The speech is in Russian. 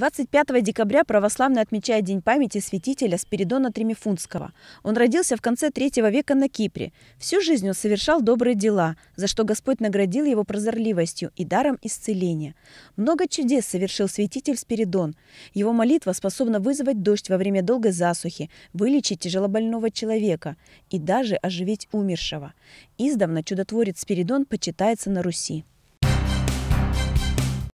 25 декабря православный отмечает День памяти святителя Спиридона Тремифунского. Он родился в конце третьего века на Кипре. Всю жизнь он совершал добрые дела, за что Господь наградил его прозорливостью и даром исцеления. Много чудес совершил святитель Спиридон. Его молитва способна вызвать дождь во время долгой засухи, вылечить тяжелобольного человека и даже оживить умершего. Издавна чудотворец Спиридон почитается на Руси.